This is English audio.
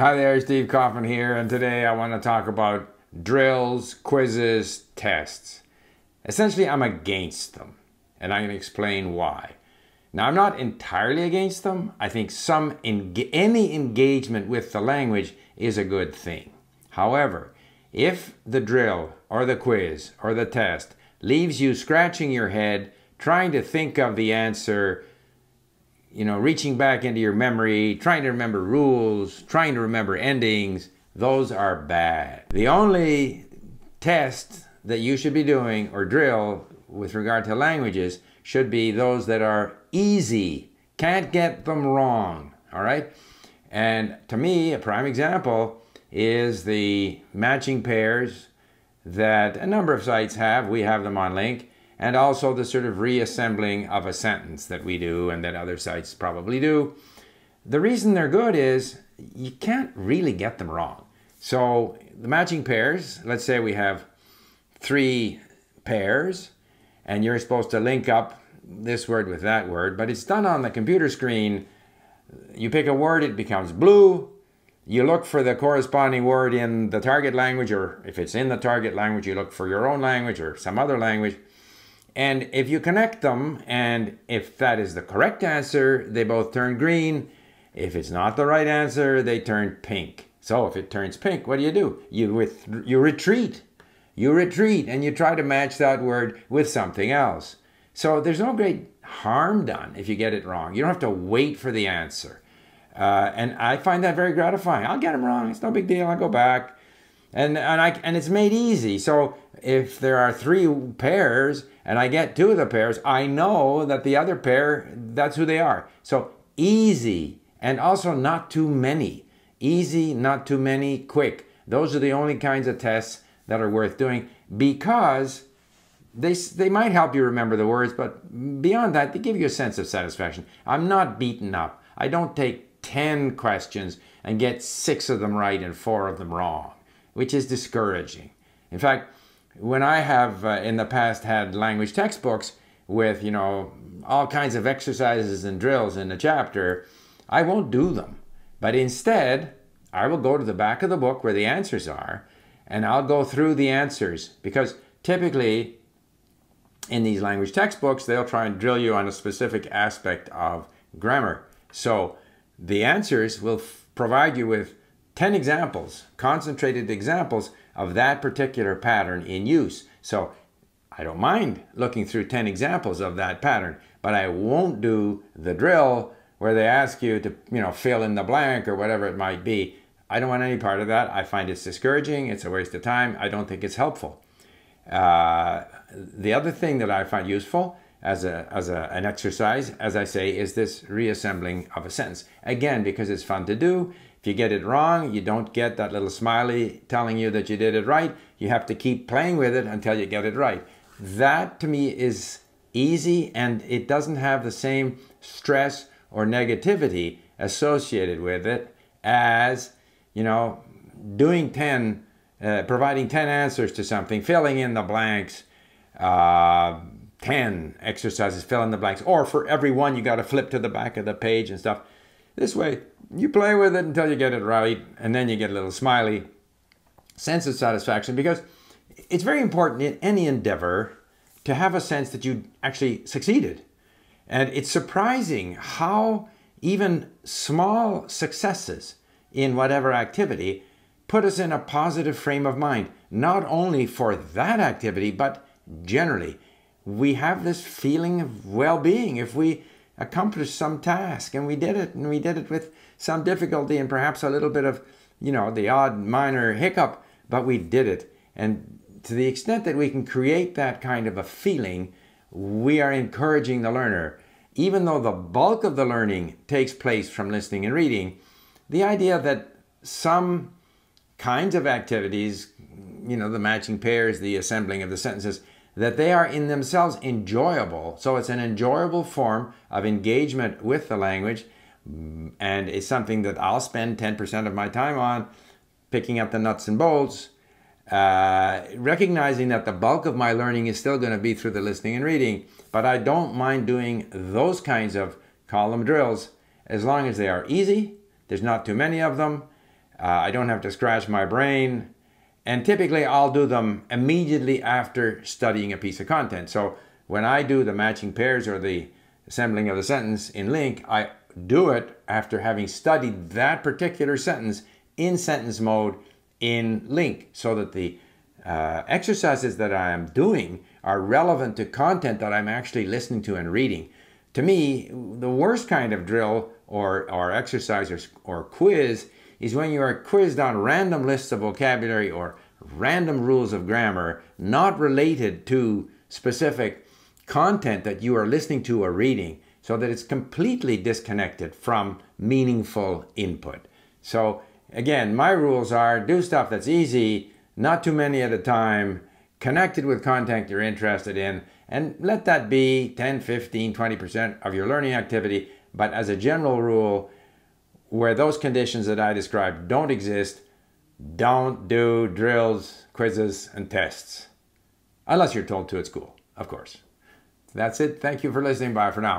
Hi there, Steve Coffin here, and today I want to talk about drills, quizzes, tests. Essentially, I'm against them, and I'm going to explain why. Now, I'm not entirely against them. I think some any engagement with the language is a good thing. However, if the drill or the quiz or the test leaves you scratching your head, trying to think of the answer, you know, reaching back into your memory, trying to remember rules, trying to remember endings, those are bad. The only test that you should be doing or drill with regard to languages should be those that are easy. Can't get them wrong, all right? And to me, a prime example is the matching pairs that a number of sites have. We have them on Link and also the sort of reassembling of a sentence that we do and that other sites probably do. The reason they're good is you can't really get them wrong. So the matching pairs, let's say we have three pairs and you're supposed to link up this word with that word, but it's done on the computer screen. You pick a word, it becomes blue. You look for the corresponding word in the target language, or if it's in the target language, you look for your own language or some other language. And if you connect them, and if that is the correct answer, they both turn green. If it's not the right answer, they turn pink. So if it turns pink, what do you do? You, with, you retreat. You retreat and you try to match that word with something else. So there's no great harm done if you get it wrong. You don't have to wait for the answer. Uh, and I find that very gratifying. I'll get them wrong. It's no big deal. I'll go back. And, and, I, and it's made easy. So if there are three pairs and I get two of the pairs, I know that the other pair, that's who they are. So easy and also not too many. Easy, not too many, quick. Those are the only kinds of tests that are worth doing because they, they might help you remember the words, but beyond that, they give you a sense of satisfaction. I'm not beaten up. I don't take 10 questions and get six of them right and four of them wrong, which is discouraging. In fact, when I have uh, in the past had language textbooks with, you know, all kinds of exercises and drills in a chapter, I won't do them. But instead, I will go to the back of the book where the answers are and I'll go through the answers because typically in these language textbooks, they'll try and drill you on a specific aspect of grammar. So the answers will provide you with 10 examples, concentrated examples of that particular pattern in use. So I don't mind looking through 10 examples of that pattern, but I won't do the drill where they ask you to, you know, fill in the blank or whatever it might be. I don't want any part of that. I find it's discouraging. It's a waste of time. I don't think it's helpful. Uh, the other thing that I find useful as, a, as a, an exercise, as I say, is this reassembling of a sentence. Again, because it's fun to do, if you get it wrong, you don't get that little smiley telling you that you did it right. You have to keep playing with it until you get it right. That to me is easy and it doesn't have the same stress or negativity associated with it as, you know, doing 10, uh, providing 10 answers to something, filling in the blanks, uh, 10 exercises, fill in the blanks, or for every one you got to flip to the back of the page and stuff. This way, you play with it until you get it right, and then you get a little smiley sense of satisfaction because it's very important in any endeavor to have a sense that you actually succeeded. And it's surprising how even small successes in whatever activity put us in a positive frame of mind, not only for that activity, but generally. We have this feeling of well being if we accomplish some task. And we did it, and we did it with some difficulty and perhaps a little bit of, you know, the odd minor hiccup, but we did it. And to the extent that we can create that kind of a feeling, we are encouraging the learner. Even though the bulk of the learning takes place from listening and reading, the idea that some kinds of activities, you know, the matching pairs, the assembling of the sentences, that they are in themselves enjoyable. So it's an enjoyable form of engagement with the language mm, and it's something that I'll spend 10% of my time on picking up the nuts and bolts, uh, recognizing that the bulk of my learning is still going to be through the listening and reading, but I don't mind doing those kinds of column drills as long as they are easy, there's not too many of them, uh, I don't have to scratch my brain, and typically I'll do them immediately after studying a piece of content. So when I do the matching pairs or the assembling of the sentence in link, I do it after having studied that particular sentence in sentence mode in link so that the uh, exercises that I am doing are relevant to content that I'm actually listening to and reading. To me, the worst kind of drill or, or exercise or, or quiz is when you are quizzed on random lists of vocabulary or random rules of grammar not related to specific content that you are listening to or reading so that it's completely disconnected from meaningful input. So again, my rules are do stuff that's easy, not too many at a time, connected with content you're interested in, and let that be 10, 15, 20% of your learning activity. But as a general rule, where those conditions that I described don't exist, don't do drills, quizzes, and tests. Unless you're told to at school, of course. That's it. Thank you for listening. Bye for now.